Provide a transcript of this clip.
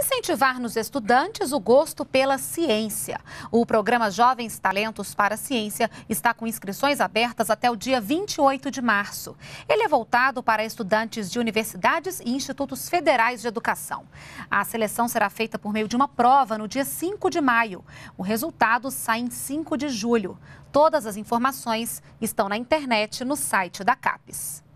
incentivar nos estudantes o gosto pela ciência. O programa Jovens Talentos para a Ciência está com inscrições abertas até o dia 28 de março. Ele é voltado para estudantes de universidades e institutos federais de educação. A seleção será feita por meio de uma prova no dia 5 de maio. O resultado sai em 5 de julho. Todas as informações estão na internet no site da CAPES.